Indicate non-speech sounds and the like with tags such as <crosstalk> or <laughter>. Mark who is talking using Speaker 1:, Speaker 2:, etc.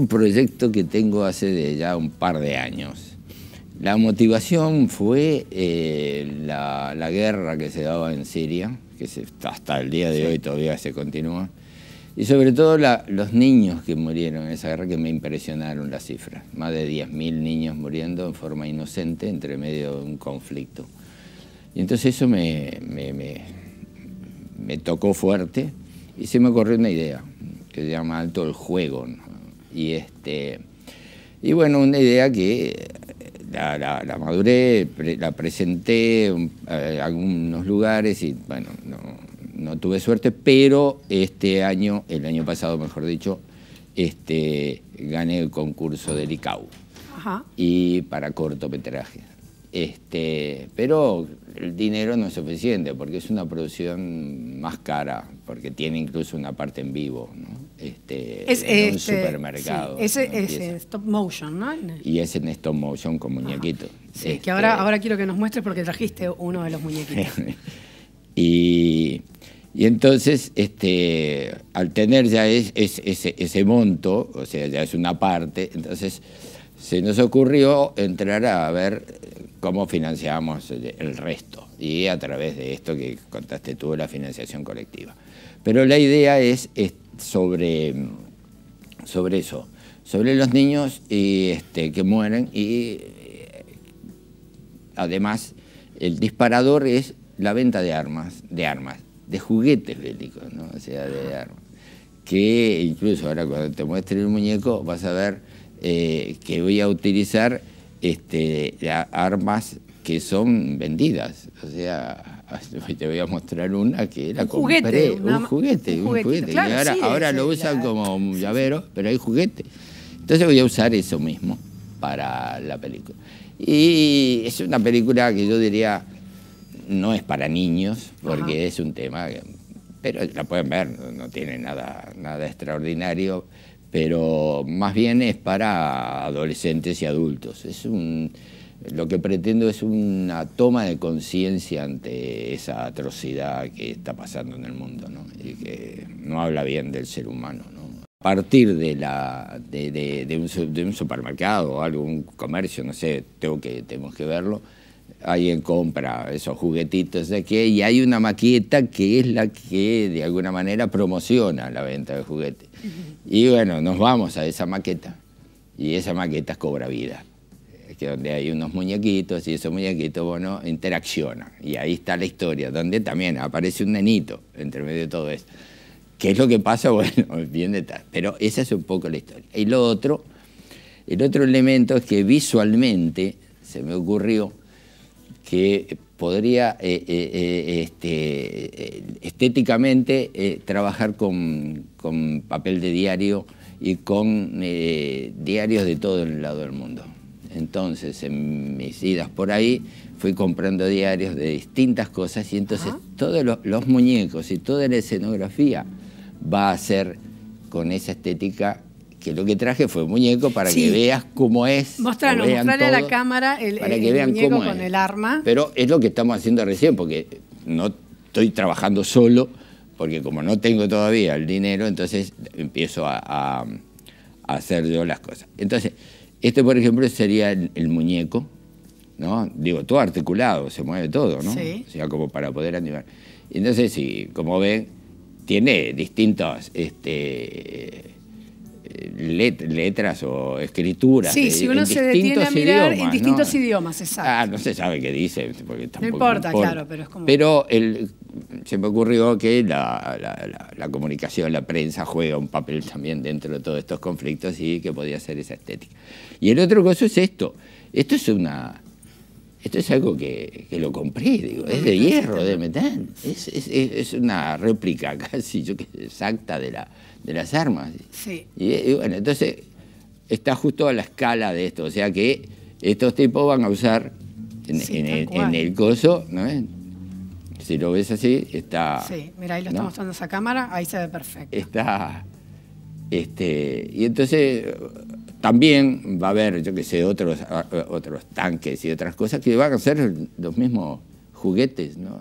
Speaker 1: Un proyecto que tengo hace ya un par de años. La motivación fue eh, la, guerra que se daba en Siria, que hasta el día de hoy todavía se continúa, y sobre todo los niños que murieron en esa guerra, que me impresionaron las cifras. Más de 10.000 niños muriendo en forma inocente entre medio de un conflicto. Y entonces eso me, tocó fuerte y se me ocurrió una idea, que se llama Alto el Juego. Y, este, y bueno, una idea que eh, la, la maduré, la presenté en eh, algunos lugares y bueno, no, tuve suerte, pero este año, el año pasado mejor dicho, este, gané el concurso del ICAU Ajá. y para cortometraje Este, pero el dinero no es suficiente porque es una producción más cara, porque tiene incluso una parte en vivo. ¿no? este, es, en un este, supermercado. ese, es en stop motion, ¿no? Y es en stop motion con ah, muñequitos. que este, ahora, ahora quiero que nos muestres porque trajiste uno de los muñequitos. <laughs> y, y, entonces, este, al tener ya ese, ese monto, o sea, ya es una parte, entonces se nos ocurrió entrar a ver cómo financiamos el resto y a través de esto que contaste tú, la financiación colectiva. Pero la idea es, sobre, sobre eso, sobre los niños y, este, que mueren y eh, además el disparador es la venta de armas, de armas, de juguetes bélicos, ¿no? o sea, de armas. Que incluso ahora cuando te muestre el muñeco vas a ver eh, que voy a utilizar este, armas que son vendidas. O sea, <laughs> te voy a mostrar una que era un un juguete, un juguete. y ahora, lo usan como llavero, pero hay juguete. Entonces voy a usar eso mismo para la película. Y es una película que yo diría no es para niños, porque es un tema, pero la pueden ver, no, tiene nada, nada extraordinario, pero más bien es para adolescentes y adultos. Es un, lo que pretendo es una toma de conciencia ante esa atrocidad que está pasando en el mundo ¿no? y que no habla bien del ser humano. ¿no? A partir de, la, de, un, un supermercado o algún comercio, no sé, tengo que, tenemos que verlo, alguien compra esos juguetitos de qué y hay una maqueta que es la que de alguna manera promociona la venta de juguetes. Y bueno, nos vamos a esa maqueta y esa maqueta cobra vida. Que donde hay unos muñequitos y esos muñequitos, bueno, interaccionan. Y ahí está la historia, donde también aparece un nenito entre medio de todo eso ¿Qué es lo que pasa? <laughs> Bueno, bien detrás. Pero esa es un poco la historia. Y lo otro, el otro elemento es que visualmente se me ocurrió que podría eh, eh, eh, este, estéticamente trabajar con, papel de diario y con diarios de todo el lado del mundo. Entonces, en mis idas por ahí, fui comprando diarios de distintas cosas y entonces todos los muñecos y toda la escenografía va a ser con esa estética que lo que traje fue un muñeco para que veas cómo es. Mostralo, mostrale a la cámara el, muñeco con el arma. Pero es lo que estamos haciendo recién, porque no estoy trabajando solo, porque como no tengo todavía el dinero, entonces empiezo a, hacer yo las cosas. Entonces, este, por ejemplo, sería el, muñeco, ¿no? Digo, todo articulado, se mueve todo, ¿no? Sí. O sea, como para poder animar. Entonces, sí, como ven, tiene distintos... Este, letras o escrituras. Sí, si uno se detiene a mirar en distintos idiomas, exacto. Ah, no se sabe qué dice. no importa, claro, pero es como... Pero se me ocurrió que la, la, comunicación, la prensa juega un papel también dentro de todos estos conflictos y que podía ser esa estética. Y el otro cosa es esto. Esto es una esto es algo que, lo compré, digo, es de hierro, de metal. Es, una réplica <laughs> casi yo que exacta de, la, de las armas. Sí. Y, bueno, entonces está justo a la escala de esto. O sea que estos tipos van a usar en, el, coso, ¿no es? Si lo ves así, está. Sí, mira, ahí lo está mostrando esa cámara, ahí se ve perfecto. Está. Este, y entonces también va a haber, yo qué sé, otros, otros tanques y otras cosas que van a ser los mismos juguetes, ¿no?